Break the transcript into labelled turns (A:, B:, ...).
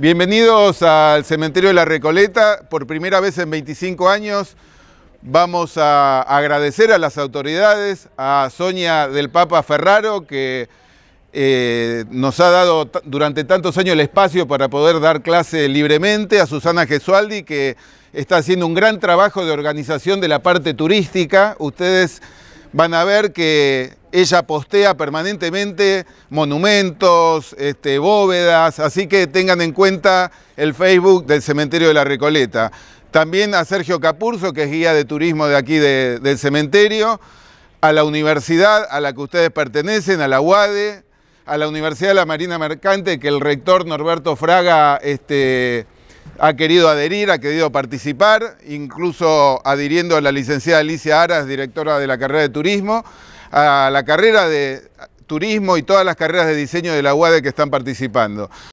A: Bienvenidos al Cementerio de la Recoleta. Por primera vez en 25 años vamos a agradecer a las autoridades, a Sonia del Papa Ferraro, que eh, nos ha dado durante tantos años el espacio para poder dar clase libremente, a Susana Gesualdi, que está haciendo un gran trabajo de organización de la parte turística. Ustedes van a ver que ella postea permanentemente monumentos, este, bóvedas, así que tengan en cuenta el Facebook del Cementerio de la Recoleta. También a Sergio Capurso, que es guía de turismo de aquí del cementerio, a la universidad a la que ustedes pertenecen, a la UADE, a la Universidad de la Marina Mercante, que el rector Norberto Fraga este, ha querido adherir, ha querido participar, incluso adhiriendo a la licenciada Alicia Aras, directora de la carrera de turismo, a la carrera de turismo y todas las carreras de diseño de la UADE que están participando.